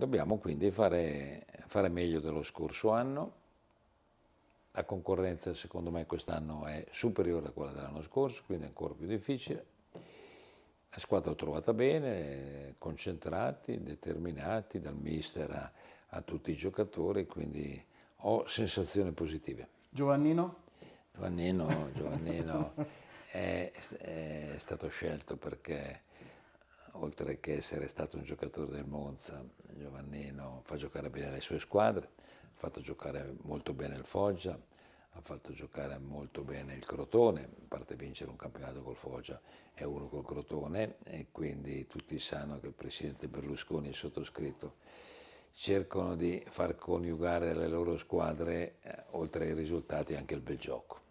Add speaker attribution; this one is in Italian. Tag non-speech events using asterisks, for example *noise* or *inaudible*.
Speaker 1: Dobbiamo quindi fare, fare meglio dello scorso anno, la concorrenza secondo me quest'anno è superiore a quella dell'anno scorso, quindi è ancora più difficile. La squadra l'ho trovata bene, concentrati, determinati dal mister a, a, tutti i giocatori, quindi ho sensazioni positive.
Speaker 2: Giovannino?
Speaker 1: Giovannino, Giovannino *laughs* è, è stato scelto perché oltre che essere stato un giocatore del Monza, Giovannino fa giocare bene le sue squadre, ha fatto giocare molto bene il Foggia, ha fatto giocare molto bene il Crotone, a parte vincere un campionato col Foggia e uno col Crotone e quindi tutti sanno che il presidente Berlusconi e il sottoscritto
Speaker 3: cercano di far coniugare le loro squadre, eh, oltre ai risultati, anche il bel gioco.